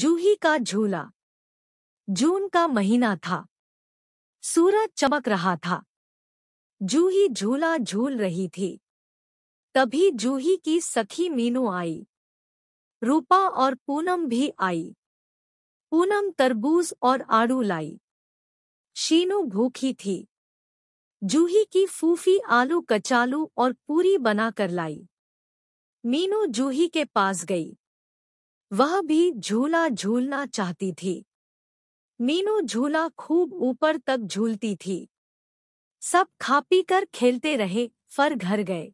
जूही का झूला जून का महीना था सूरज चमक रहा था जूही झूला झूल रही थी तभी जूही की सखी मीनू आई रूपा और पूनम भी आई पूनम तरबूज और आड़ू लाई शीनू भूखी थी जूही की फूफी आलू कचालू और पूरी बनाकर लाई मीनू जूही के पास गई वह भी झूला झूलना चाहती थी मीनू झूला खूब ऊपर तक झूलती थी सब खा पी कर खेलते रहे फर घर गए